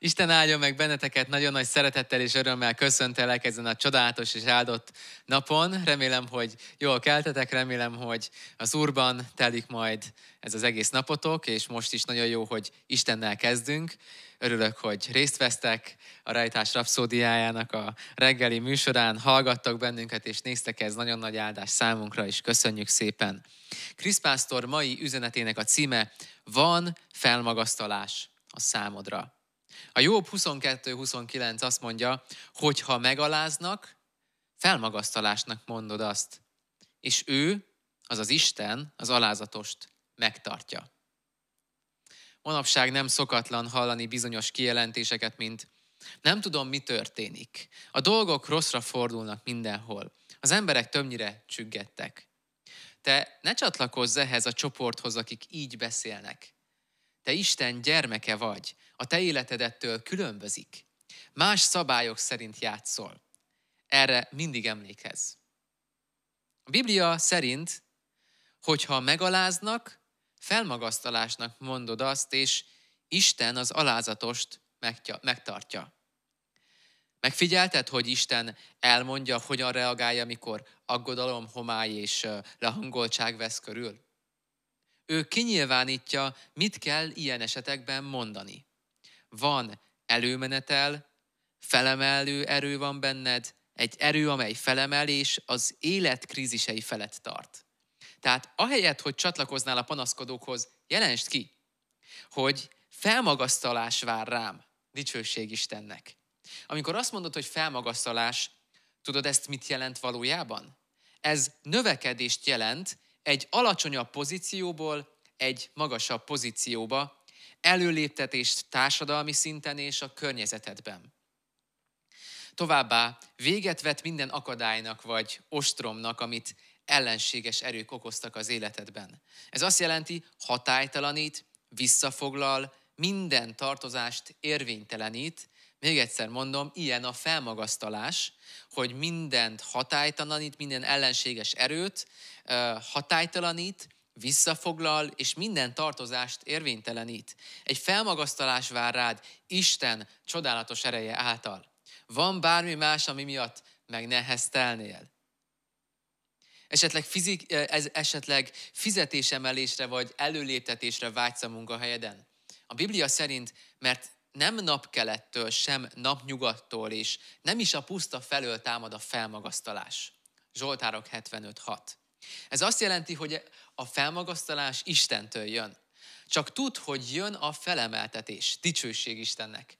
Isten áldjon meg benneteket, nagyon nagy szeretettel és örömmel köszöntelek ezen a csodálatos és áldott napon. Remélem, hogy jól keltetek, remélem, hogy az Úrban telik majd ez az egész napotok, és most is nagyon jó, hogy Istennel kezdünk. Örülök, hogy részt vesztek a Rejtás Rapszódiájának a reggeli műsorán, hallgattak bennünket és néztek, ez nagyon nagy áldás számunkra is. Köszönjük szépen! Kriszpásztor mai üzenetének a címe Van felmagasztalás a számodra. A Jobb 22-29 azt mondja, hogy ha megaláznak, felmagasztalásnak mondod azt, és ő, az az Isten, az alázatost megtartja. Manapság nem szokatlan hallani bizonyos kijelentéseket, mint nem tudom, mi történik. A dolgok rosszra fordulnak mindenhol. Az emberek többnyire csüggettek. Te ne csatlakozz ehhez a csoporthoz, akik így beszélnek. Te Isten gyermeke vagy, a te életedettől különbözik. Más szabályok szerint játszol. Erre mindig emlékez. A Biblia szerint, hogyha megaláznak, felmagasztalásnak mondod azt, és Isten az alázatost megtartja. Megfigyelted, hogy Isten elmondja, hogyan reagálja, amikor aggodalom, homály és lehangoltság vesz körül? Ő kinyilvánítja, mit kell ilyen esetekben mondani van előmenetel, felemelő erő van benned, egy erő, amely felemelés az élet krízisei felett tart. Tehát ahelyett, hogy csatlakoznál a panaszkodókhoz, jelensd ki, hogy felmagasztalás vár rám, dicsőség Istennek. Amikor azt mondod, hogy felmagasztalás, tudod ezt mit jelent valójában? Ez növekedést jelent egy alacsonyabb pozícióból egy magasabb pozícióba, előléptetést társadalmi szinten és a környezetedben. Továbbá véget vet minden akadálynak vagy ostromnak, amit ellenséges erők okoztak az életedben. Ez azt jelenti, hatálytalanít, visszafoglal, minden tartozást érvénytelenít, még egyszer mondom, ilyen a felmagasztalás, hogy mindent hatálytalanít, minden ellenséges erőt hatálytalanít, visszafoglal, és minden tartozást érvénytelenít. Egy felmagasztalás vár rád Isten csodálatos ereje által. Van bármi más, ami miatt megneheztelnél? Esetleg, fizik, eh, ez, esetleg fizetésemelésre vagy előléptetésre vágysz a munkahelyeden? A Biblia szerint, mert nem napkelettől, sem napnyugattól, és nem is a puszta felől támad a felmagasztalás. Zsoltárok 75.6. Ez azt jelenti, hogy a felmagasztalás Istentől jön. Csak tudd, hogy jön a felemeltetés, dicsőség Istennek.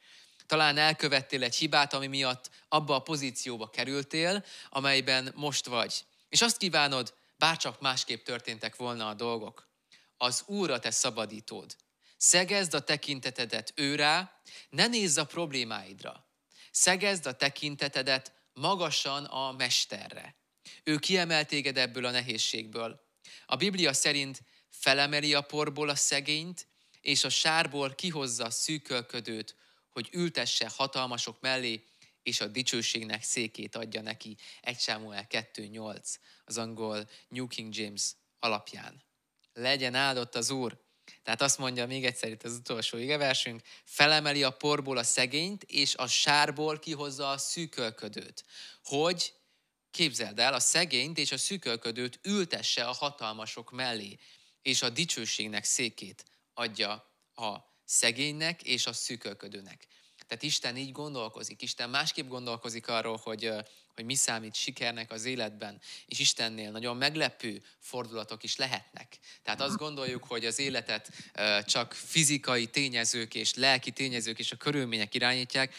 Talán elkövettél egy hibát, ami miatt abba a pozícióba kerültél, amelyben most vagy. És azt kívánod, bárcsak másképp történtek volna a dolgok. Az Úr a te szabadítód. Szegezd a tekintetedet őrá, ne nézz a problémáidra. Szegezd a tekintetedet magasan a Mesterre. Ő kiemel téged ebből a nehézségből. A Biblia szerint felemeli a porból a szegényt, és a sárból kihozza a szűkölködőt, hogy ültesse hatalmasok mellé, és a dicsőségnek székét adja neki. 1 Samuel 2.8 az angol New King James alapján. Legyen áldott az Úr! Tehát azt mondja még egyszer itt az utolsó igeversünk, felemeli a porból a szegényt, és a sárból kihozza a szűkölködőt, hogy Képzeld el, a szegényt és a szükölködőt ültesse a hatalmasok mellé, és a dicsőségnek székét adja a szegénynek és a szükölködőnek. Tehát Isten így gondolkozik, Isten másképp gondolkozik arról, hogy, hogy mi számít sikernek az életben, és Istennél nagyon meglepő fordulatok is lehetnek. Tehát azt gondoljuk, hogy az életet csak fizikai tényezők és lelki tényezők és a körülmények irányítják,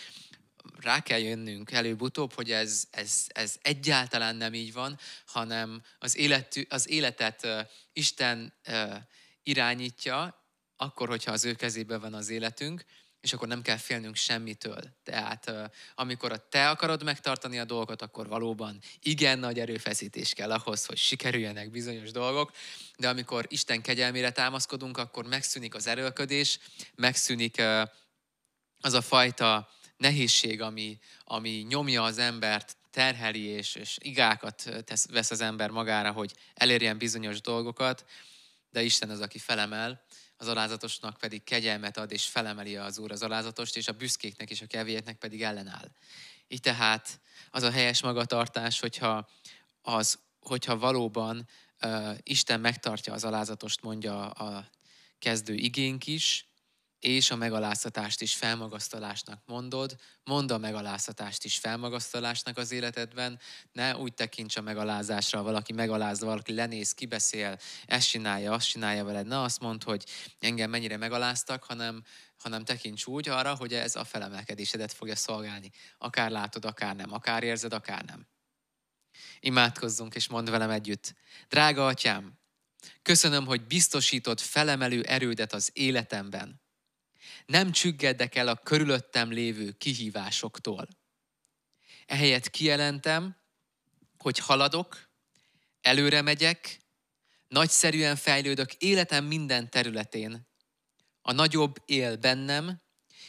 rá kell jönnünk előbb-utóbb, hogy ez, ez, ez egyáltalán nem így van, hanem az, életű, az életet uh, Isten uh, irányítja, akkor, hogyha az ő kezében van az életünk, és akkor nem kell félnünk semmitől. Tehát uh, amikor a te akarod megtartani a dolgot, akkor valóban igen nagy erőfeszítés kell ahhoz, hogy sikerüljenek bizonyos dolgok, de amikor Isten kegyelmére támaszkodunk, akkor megszűnik az erőlködés, megszűnik az a fajta nehézség, ami, ami nyomja az embert, terheli és, és igákat tesz, vesz az ember magára, hogy elérjen bizonyos dolgokat, de Isten az, aki felemel, az alázatosnak pedig kegyelmet ad, és felemeli az Úr az alázatost, és a büszkéknek és a kevélyeknek pedig ellenáll. Így tehát az a helyes magatartás, hogyha, az, hogyha valóban uh, Isten megtartja az alázatost, mondja a kezdő igénk is, és a megaláztatást is felmagasztalásnak mondod, mondd a megaláztatást is felmagasztalásnak az életedben, ne úgy tekints a megalázásra, valaki megaláz, valaki lenéz, kibeszél, ezt csinálja, azt csinálja veled, ne azt mondd, hogy engem mennyire megaláztak, hanem, hanem tekints úgy arra, hogy ez a felemelkedésedet fogja szolgálni. Akár látod, akár nem, akár érzed, akár nem. Imádkozzunk és mondd velem együtt. Drága atyám, köszönöm, hogy biztosított felemelő erődet az életemben nem csüggedek el a körülöttem lévő kihívásoktól. Ehelyett kijelentem, hogy haladok, előre megyek, nagyszerűen fejlődök életem minden területén. A nagyobb él bennem,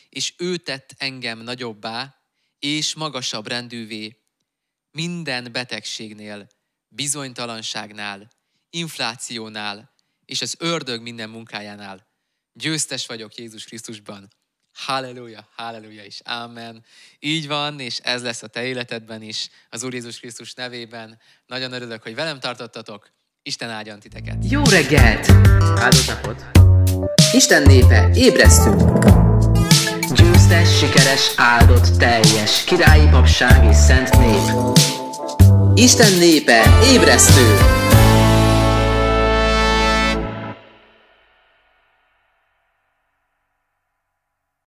és ő tett engem nagyobbá és magasabb rendűvé minden betegségnél, bizonytalanságnál, inflációnál és az ördög minden munkájánál. Győztes vagyok Jézus Krisztusban. Halleluja, halleluja is, ámen. Így van, és ez lesz a te életedben is, az Úr Jézus Krisztus nevében. Nagyon örülök, hogy velem tartottatok. Isten áldjon titeket. Jó reggelt! Áldott napot! Isten népe, ébresztünk! Győztes, sikeres, áldott, teljes, királyi papság és szent nép. Isten népe, ébresztünk!